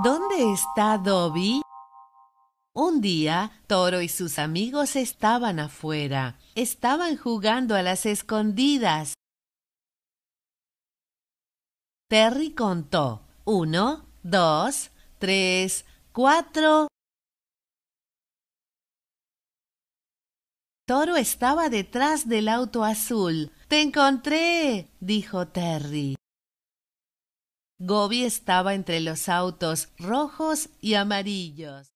¿Dónde está Dobby? Un día, Toro y sus amigos estaban afuera. Estaban jugando a las escondidas. Terry contó. Uno, dos, tres, cuatro. Toro estaba detrás del auto azul. Te encontré, dijo Terry. Gobi estaba entre los autos rojos y amarillos.